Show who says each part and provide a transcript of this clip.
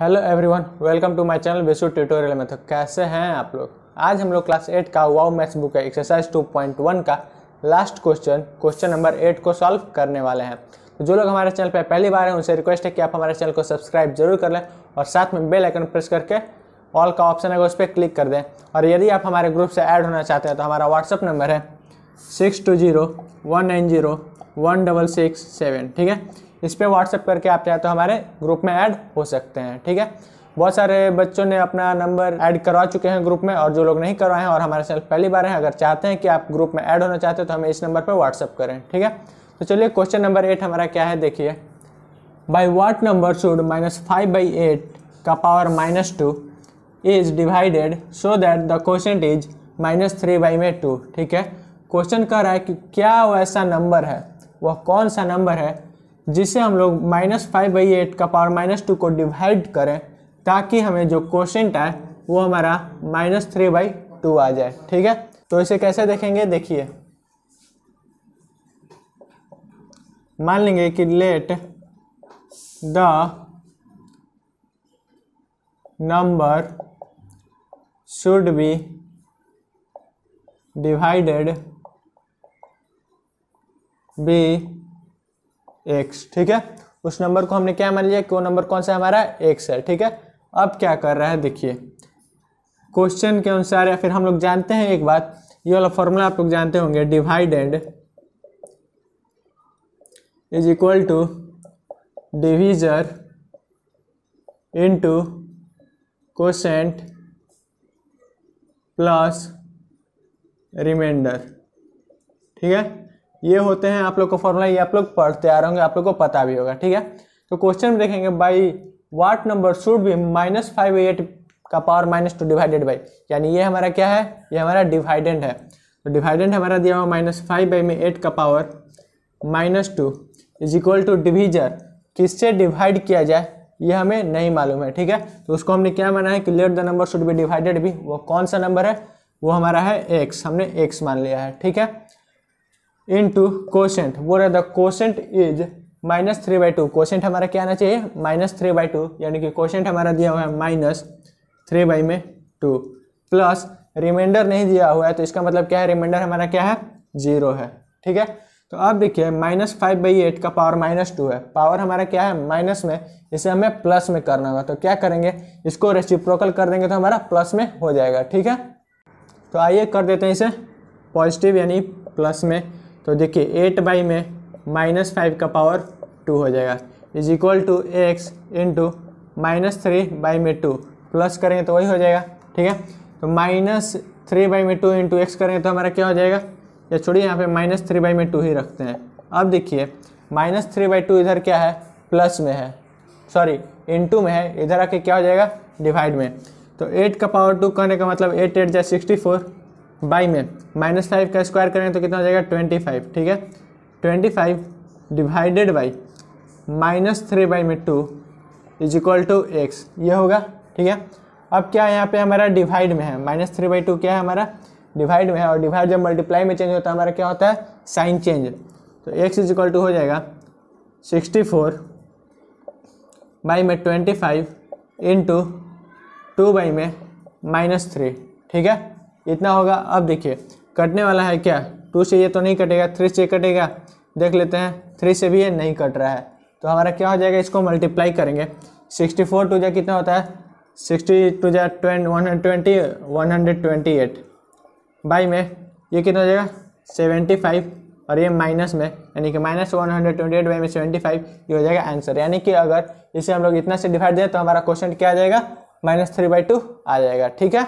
Speaker 1: hello everyone welcome to my channel बेसू tutorial में तो कैसे हैं आप लोग आज हम लोग क्लास एट का वाओ मैथ्स बुक है एक्सरसाइज 2.1 का last question question number eight को सॉल्व करने वाले हैं तो जो लोग हमारे चैनल पर पहली बार हैं उनसे रिक्वेस्ट है कि आप हमारे चैनल को सब्सक्राइब जरूर कर लें और साथ में बेल आइकन प्रेस करके ऑल का ऑप्शन है उस पर क्लिक कर दें और यदि आप हमारे ग्रुप से ऐड होना चाहते हैं तो हमारा व्हाट्सअप नंबर है six two zero one nine zero one double six seven ठीक है इस पर व्हाट्सअप करके आप चाहे तो हमारे ग्रुप में ऐड हो सकते हैं ठीक है बहुत सारे बच्चों ने अपना नंबर ऐड करवा चुके हैं ग्रुप में और जो लोग नहीं करवाए हैं और हमारे साथ पहली बार हैं अगर चाहते हैं कि आप ग्रुप में ऐड होना चाहते हैं तो हमें इस नंबर पर व्हाट्सअप करें ठीक है तो चलिए क्वेश्चन नंबर एट हमारा क्या है देखिए by what number should minus five by eight का power minus two is divided so that the question is minus three by में टू ठीक है क्वेश्चन कह रहा है कि क्या वो ऐसा नंबर है वह कौन सा नंबर है जिसे हम लोग माइनस फाइव बाई एट का पावर माइनस टू को डिवाइड करें ताकि हमें जो क्वेश्चन आए वो हमारा माइनस थ्री बाई टू आ जाए ठीक है तो इसे कैसे देखेंगे देखिए मान लेंगे कि let the number should be divided by x ठीक है उस नंबर को हमने क्या मान लिया कि वो नंबर कौन सा हमारा एक्स है ठीक है अब क्या कर रहा है देखिए क्वेश्चन के अनुसार या फिर हम लोग जानते हैं एक बात ये वाला फॉर्मूला आप लोग जानते होंगे dividend is equal to divisor to quotient plus remainder ठीक है ये होते हैं आप लोग को फॉर्मूला ये आप लोग पढ़ते आ रहे होंगे आप लोग को पता भी होगा ठीक है तो क्वेश्चन में देखेंगे by what number should be minus five eight का power minus two divided by यानी ये हमारा क्या है ये हमारा डिवाइडेंट है तो डिवाइडेंट हमारा दिया हुआ माइनस फाइव बाई में एट का power minus two is equal to divisor किससे डिवाइड किया जाए ये हमें नहीं मालूम है ठीक है तो उसको हमने क्या माना है कि let the number should be divided by वो कौन सा नंबर है वो हमारा है एक्स हमने एक्स मान लिया है ठीक है इंटू कोशेंट वो रहता quotient is minus three by two quotient हमारा क्या आना चाहिए माइनस थ्री बाई टू यानी कि कोशेंट हमारा दिया हुआ है माइनस थ्री बाई में टू प्लस रिमाइंडर नहीं दिया हुआ है तो इसका मतलब क्या है रिमाइंडर हमारा क्या है जीरो है ठीक है तो अब देखिए माइनस फाइव बाई एट का पावर माइनस टू है पावर हमारा क्या है माइनस में इसे हमें प्लस में करना होगा तो क्या करेंगे इसको रेसिप्रोकल कर देंगे तो हमारा प्लस में हो जाएगा ठीक है तो आइए कर देते हैं इसे पॉजिटिव यानी प्लस में तो देखिए एट बाई में माइनस फाइव का पावर टू हो जाएगा is equal to x into minus three by में टू प्लस करेंगे तो वही हो जाएगा ठीक है तो माइनस थ्री बाई में टू इंटू एक्स करेंगे तो हमारा क्या हो जाएगा या छोड़िए यहाँ पे माइनस थ्री बाई में टू ही रखते हैं अब देखिए माइनस थ्री बाई टू इधर क्या है प्लस में है सॉरी इंटू में है इधर आके क्या हो जाएगा डिवाइड में तो एट का पावर टू करने का मतलब एट एट जाए सिक्सटी फोर बाई में माइनस फाइव का स्क्वायर करेंगे तो कितना हो जाएगा ट्वेंटी फाइव ठीक है twenty five divided by minus three by में two is equal to x ये होगा ठीक है अब क्या यहाँ पे हमारा डिवाइड में है माइनस थ्री बाई टू क्या है हमारा डिवाइड में है और डिवाइड जब मल्टीप्लाई में चेंज होता है हमारा क्या होता है साइन चेंज तो एक्स इज इक्वल टू हो जाएगा सिक्सटी फोर बाई में twenty five into two by में माइनस थ्री ठीक है इतना होगा अब देखिए कटने वाला है क्या टू से ये तो नहीं कटेगा थ्री से कटेगा देख लेते हैं थ्री से भी ये नहीं कट रहा है तो हमारा क्या हो जाएगा इसको मल्टीप्लाई करेंगे सिक्सटी फोर टू जै कितना होता है सिक्सटी टू जै twenty one hundred twenty one hundred twenty eight by में ये कितना हो जाएगा सेवेंटी फाइव और ये माइनस में यानी कि minus one hundred twenty eight by में सेवेंटी फाइव ये हो जाएगा आंसर यानी कि अगर इसे हम लोग इतना से डिवाइड दें तो हमारा क्वेश्चन क्या आ जाएगा माइनस थ्री बाई टू आ जाएगा ठीक है